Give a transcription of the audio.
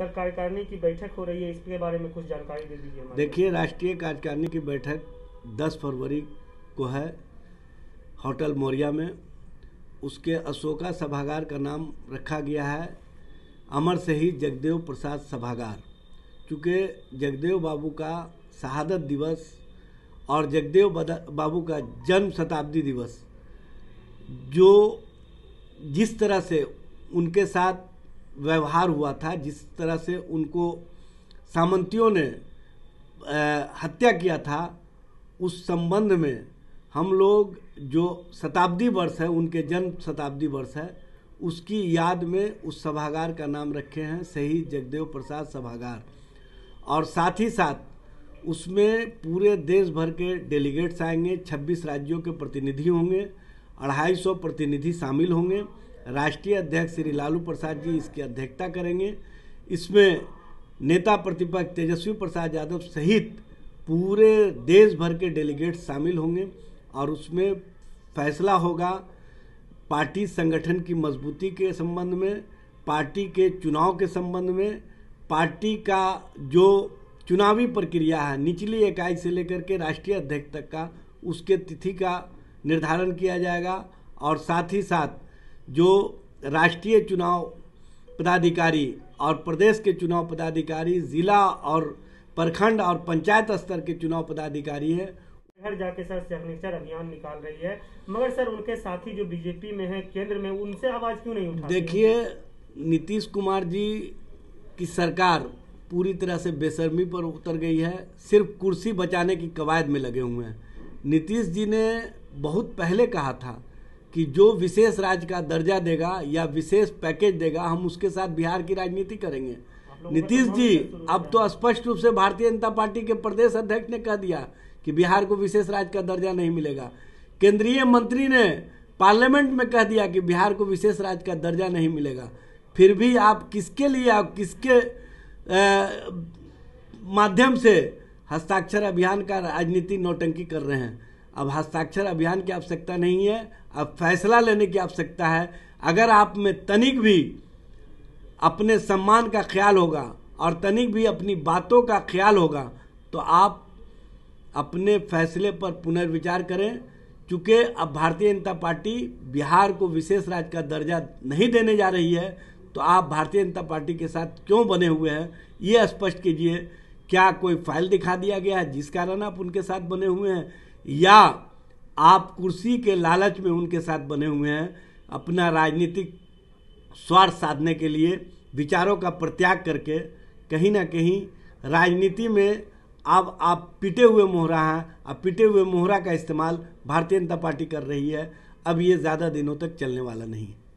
sir कार्यकारिणी की बैठक हो रही है इसके बारे में कुछ जानकारी दे दीजिए देखिए राष्ट्रीय कार्यकारिणी की बैठक 10 फरवरी को है होटल मौर्या में उसके अशोका सभागार का नाम रखा गया है अमर शहीद जगदेव प्रसाद सभागार चूँकि जगदेव बाबू का शहादत दिवस और जगदेव बाबू का जन्म शताब्दी दिवस जो जिस तरह से उनके साथ व्यवहार हुआ था जिस तरह से उनको सामंतियों ने हत्या किया था उस संबंध में हम लोग जो शताब्दी वर्ष है उनके जन्म शताब्दी वर्ष है उसकी याद में उस सभागार का नाम रखे हैं शहीद जगदेव प्रसाद सभागार और साथ ही साथ उसमें पूरे देश भर के डेलीगेट्स आएंगे 26 राज्यों के प्रतिनिधि होंगे अढ़ाई सौ प्रतिनिधि शामिल होंगे राष्ट्रीय अध्यक्ष श्री लालू प्रसाद जी इसकी अध्यक्षता करेंगे इसमें नेता प्रतिपक्ष तेजस्वी प्रसाद यादव सहित पूरे देश भर के डेलीगेट शामिल होंगे और उसमें फैसला होगा पार्टी संगठन की मजबूती के संबंध में पार्टी के चुनाव के संबंध में पार्टी का जो चुनावी प्रक्रिया है निचली इकाई से लेकर के राष्ट्रीय अध्यक्ष तक का उसके तिथि का निर्धारण किया जाएगा और साथ ही साथ जो राष्ट्रीय चुनाव पदाधिकारी और प्रदेश के चुनाव पदाधिकारी ज़िला और प्रखंड और पंचायत स्तर के चुनाव पदाधिकारी है घर जाके सर सिग्नेचर अभियान निकाल रही है मगर सर उनके साथी जो बीजेपी में है केंद्र में उनसे आवाज़ क्यों नहीं उठा देखिए नीतीश कुमार जी की सरकार पूरी तरह से बेसरमी पर उतर गई है सिर्फ कुर्सी बचाने की कवायद में लगे हुए हैं नीतीश जी ने बहुत पहले कहा था कि जो विशेष राज्य का दर्जा देगा या विशेष पैकेज देगा हम उसके साथ बिहार की राजनीति करेंगे नीतीश तो जी अच्छा अब तो स्पष्ट रूप से भारतीय जनता पार्टी के प्रदेश अध्यक्ष ने कह दिया कि बिहार को विशेष राज्य का दर्जा नहीं मिलेगा केंद्रीय मंत्री ने पार्लियामेंट में कह दिया कि बिहार को विशेष राज्य का दर्जा नहीं मिलेगा फिर भी आप किसके लिए आप किसके माध्यम से हस्ताक्षर अभियान का राजनीति नौटंकी कर रहे हैं अब हस्ताक्षर अभियान की आवश्यकता नहीं है अब फैसला लेने की आवश्यकता है अगर आप में तनिक भी अपने सम्मान का ख्याल होगा और तनिक भी अपनी बातों का ख्याल होगा तो आप अपने फैसले पर पुनर्विचार करें चूँकि अब भारतीय जनता पार्टी बिहार को विशेष राज्य का दर्जा नहीं देने जा रही है तो आप भारतीय जनता पार्टी के साथ क्यों बने हुए हैं ये स्पष्ट कीजिए क्या कोई फाइल दिखा दिया गया है जिस कारण आप उनके साथ बने हुए हैं या आप कुर्सी के लालच में उनके साथ बने हुए हैं अपना राजनीतिक स्वार्थ साधने के लिए विचारों का प्रत्याग करके कहीं ना कहीं राजनीति में अब आप पिटे हुए मोहरा हैं अब पिटे हुए मोहरा का इस्तेमाल भारतीय जनता पार्टी कर रही है अब ये ज़्यादा दिनों तक चलने वाला नहीं है